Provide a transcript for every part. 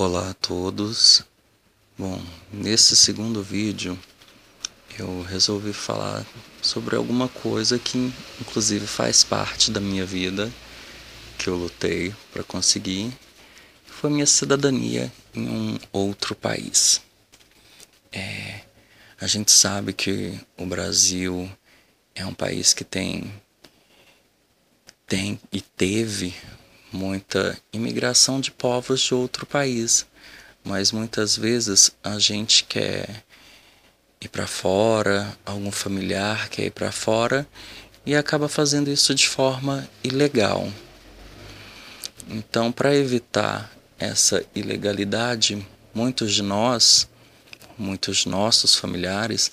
Olá a todos. Bom, nesse segundo vídeo eu resolvi falar sobre alguma coisa que inclusive faz parte da minha vida, que eu lutei para conseguir, foi minha cidadania em um outro país. É, a gente sabe que o Brasil é um país que tem tem e teve muita imigração de povos de outro país, mas muitas vezes a gente quer ir para fora, algum familiar quer ir para fora e acaba fazendo isso de forma ilegal. Então, para evitar essa ilegalidade, muitos de nós, muitos nossos familiares,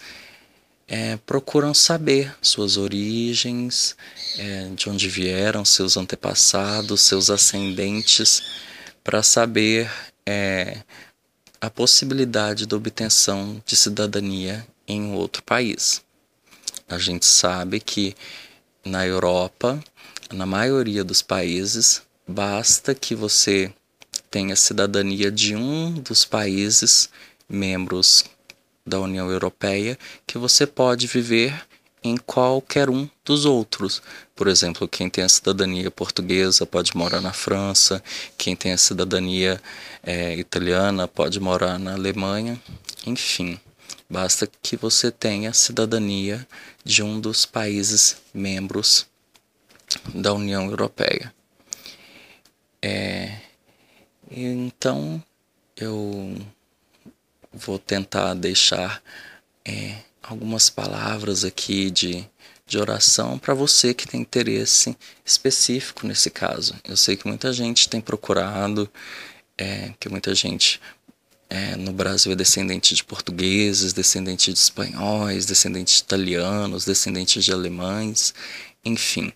é, procuram saber suas origens, é, de onde vieram seus antepassados, seus ascendentes, para saber é, a possibilidade da obtenção de cidadania em outro país. A gente sabe que na Europa, na maioria dos países, basta que você tenha cidadania de um dos países membros da União Europeia que você pode viver em qualquer um dos outros. Por exemplo, quem tem a cidadania portuguesa pode morar na França, quem tem a cidadania é, italiana pode morar na Alemanha, enfim, basta que você tenha cidadania de um dos países membros da União Europeia. É, então, eu vou tentar deixar é, algumas palavras aqui de, de oração para você que tem interesse específico nesse caso. Eu sei que muita gente tem procurado, é, que muita gente é, no Brasil é descendente de portugueses, descendente de espanhóis, descendente de italianos, descendente de alemães, enfim,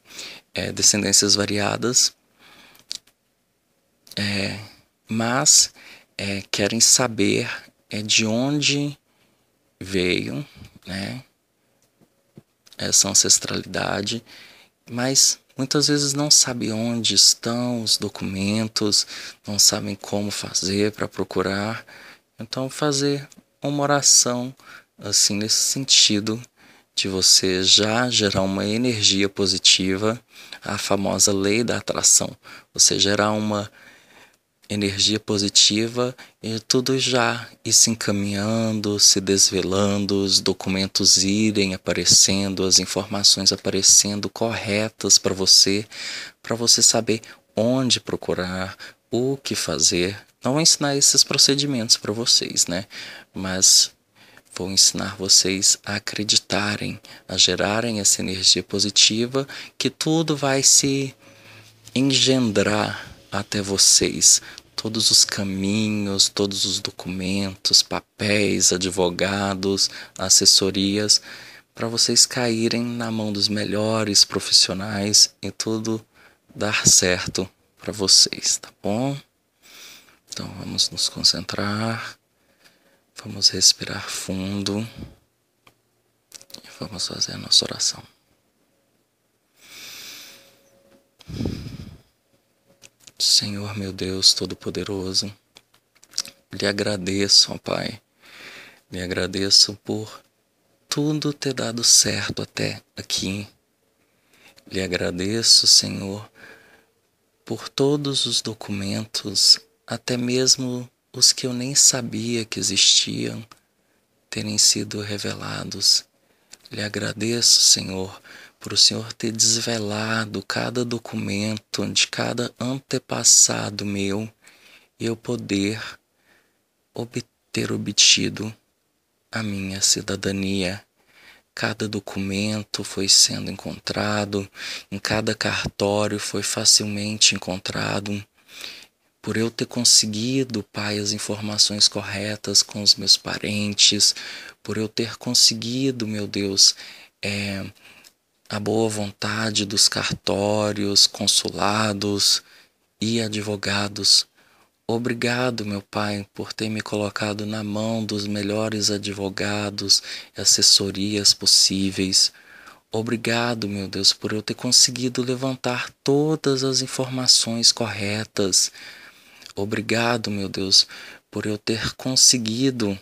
é, descendências variadas. É, mas é, querem saber é de onde veio, né? Essa ancestralidade, mas muitas vezes não sabe onde estão os documentos, não sabem como fazer para procurar. Então fazer uma oração assim nesse sentido de você já gerar uma energia positiva, a famosa lei da atração, você gerar uma energia positiva e tudo já ir se encaminhando, se desvelando, os documentos irem aparecendo, as informações aparecendo corretas para você, para você saber onde procurar, o que fazer. Não vou ensinar esses procedimentos para vocês, né? Mas vou ensinar vocês a acreditarem, a gerarem essa energia positiva, que tudo vai se engendrar até vocês todos os caminhos, todos os documentos, papéis, advogados, assessorias, para vocês caírem na mão dos melhores profissionais e tudo dar certo para vocês, tá bom? Então vamos nos concentrar, vamos respirar fundo e vamos fazer a nossa oração. Senhor meu Deus Todo-Poderoso, lhe agradeço, ó Pai, lhe agradeço por tudo ter dado certo até aqui. Lhe agradeço, Senhor, por todos os documentos, até mesmo os que eu nem sabia que existiam, terem sido revelados. Lhe agradeço, Senhor, para o Senhor ter desvelado cada documento de cada antepassado meu e eu poder obter obtido a minha cidadania. Cada documento foi sendo encontrado, em cada cartório foi facilmente encontrado. Por eu ter conseguido, Pai, as informações corretas com os meus parentes, por eu ter conseguido, meu Deus, é, a boa vontade dos cartórios, consulados e advogados. Obrigado, meu Pai, por ter me colocado na mão dos melhores advogados e assessorias possíveis. Obrigado, meu Deus, por eu ter conseguido levantar todas as informações corretas. Obrigado, meu Deus, por eu ter conseguido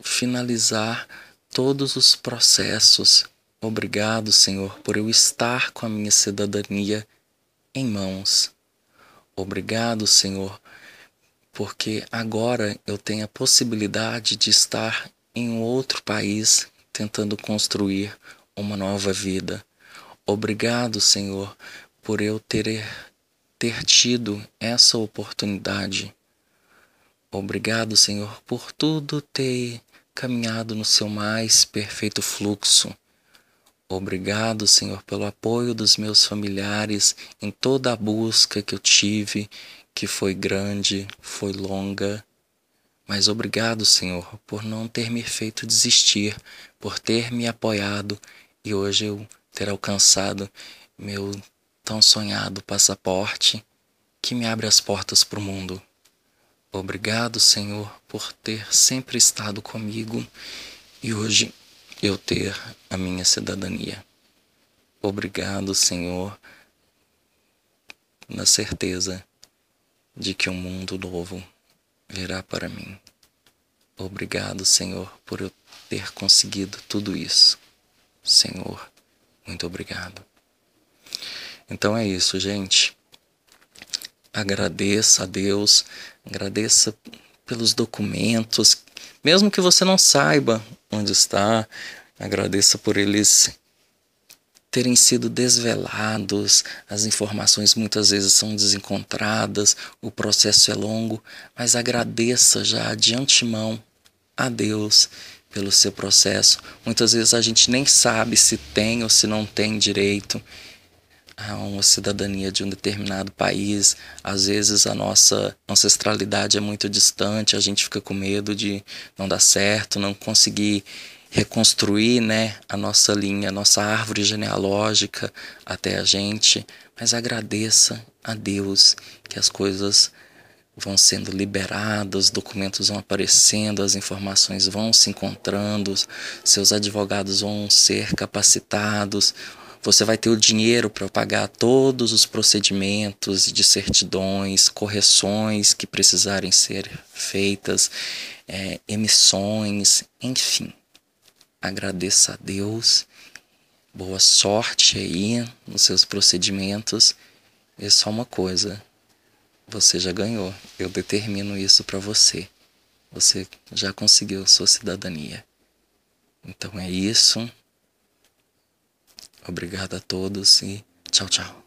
finalizar todos os processos. Obrigado, Senhor, por eu estar com a minha cidadania em mãos. Obrigado, Senhor, porque agora eu tenho a possibilidade de estar em um outro país tentando construir uma nova vida. Obrigado, Senhor, por eu ter, ter tido essa oportunidade. Obrigado, Senhor, por tudo ter caminhado no seu mais perfeito fluxo. Obrigado, Senhor, pelo apoio dos meus familiares em toda a busca que eu tive, que foi grande, foi longa. Mas obrigado, Senhor, por não ter me feito desistir, por ter me apoiado e hoje eu ter alcançado meu tão sonhado passaporte que me abre as portas para o mundo. Obrigado, Senhor, por ter sempre estado comigo e hoje eu ter a minha cidadania. Obrigado, Senhor, na certeza de que um mundo novo virá para mim. Obrigado, Senhor, por eu ter conseguido tudo isso. Senhor, muito obrigado. Então é isso, gente. Agradeça a Deus, agradeça pelos documentos, mesmo que você não saiba onde está, agradeça por eles terem sido desvelados, as informações muitas vezes são desencontradas, o processo é longo, mas agradeça já de antemão a Deus pelo seu processo. Muitas vezes a gente nem sabe se tem ou se não tem direito a uma cidadania de um determinado país. Às vezes a nossa ancestralidade é muito distante, a gente fica com medo de não dar certo, não conseguir reconstruir né, a nossa linha, a nossa árvore genealógica até a gente. Mas agradeça a Deus que as coisas vão sendo liberadas, documentos vão aparecendo, as informações vão se encontrando, seus advogados vão ser capacitados, você vai ter o dinheiro para pagar todos os procedimentos de certidões, correções que precisarem ser feitas, é, emissões, enfim. Agradeça a Deus, boa sorte aí nos seus procedimentos. É só uma coisa, você já ganhou. Eu determino isso para você. Você já conseguiu sua cidadania. Então é isso. Obrigado a todos e tchau, tchau.